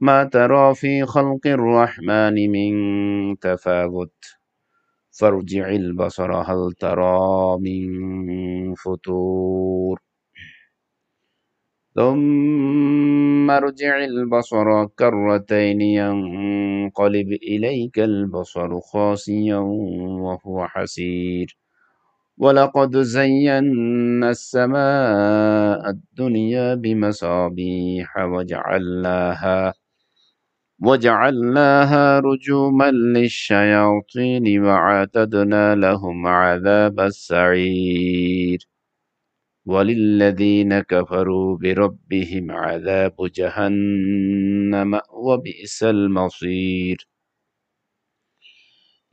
ما ترى في خلق الرحمن من تفاوت فارجع البصر هل ترى من فتور ثم ارجع البصر كرتين ينقلب إليك البصر خاسيا وهو حسير ولقد زينا السماء الدنيا بمصابيح وجعلناها وجعلناها رجوما للشياطين وعتدنا لهم عذاب السعير وللذين كفروا بربهم عذاب جهنم وبئس المصير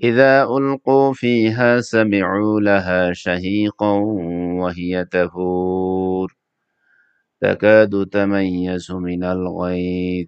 إذا ألقوا فيها سمعوا لها شهيقا وهي تفور تكاد تميز من الغيظ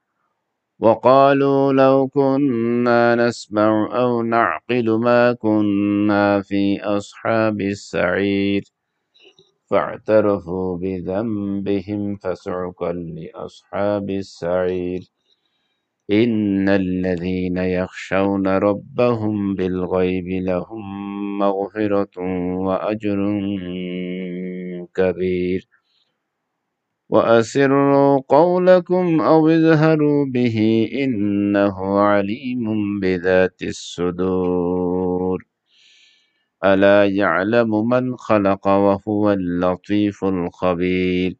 وقالوا لو كنا نسمع أو نعقل ما كنا في أصحاب السعير فاعترفوا بذنبهم فسعقا لأصحاب السعير إن الذين يخشون ربهم بالغيب لهم مغفرة وأجر كبير وأسروا قولكم أو اظهروا به إنه عليم بذات الصدور ألا يعلم من خلق وهو اللطيف الخبير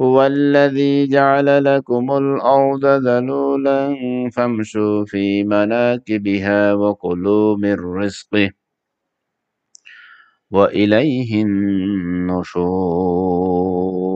هو الذي جعل لكم الأرض ذلولا فامشوا في مناكبها وكلوا من رزقه وإليه النشور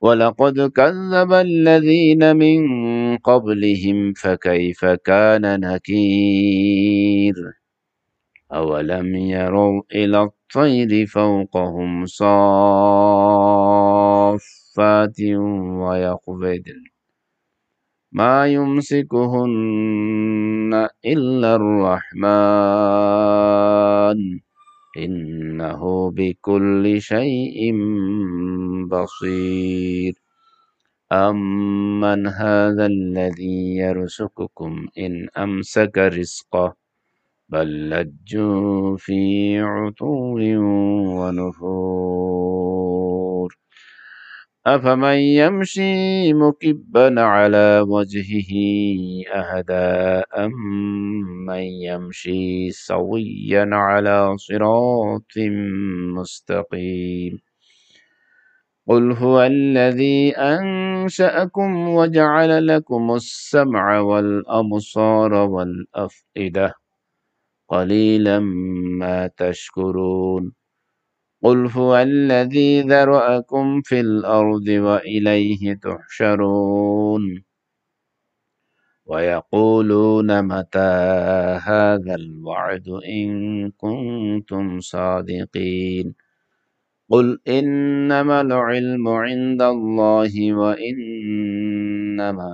ولقد كذب الذين من قبلهم فكيف كان نكير أولم يروا إلى الطير فوقهم صافات ويقبضن ما يمسكهن إلا الرحمن إنه بكل شيء بصير أمن هذا الذي يرزقكم إن أمسك رزقه بل لجوا في عطو ونفور أفمن يمشي مكبا على وجهه أهدى أمن يمشي سويا على صراط مستقيم قل هو الذي أنشأكم وجعل لكم السمع والأبصار والأفئدة قليلا ما تشكرون قل هو الذي ذرأكم في الأرض وإليه تحشرون ويقولون متى هذا الوعد إن كنتم صادقين قل إنما العلم عند الله وإنما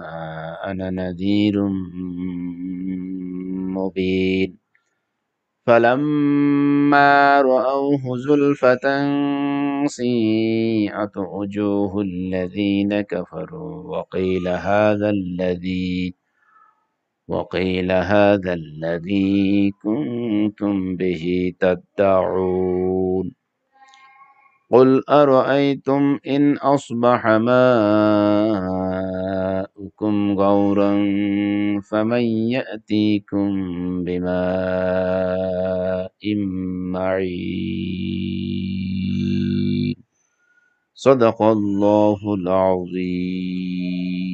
أنا نذير مبين فلما رأوه زلفة سيئة وجوه الذين كفروا وقيل هذا الذي وقيل هذا الذي كنتم به تدعون قل أرأيتم إن أصبح ماؤكم غورا فمن يأتيكم بماء معين صدق الله العظيم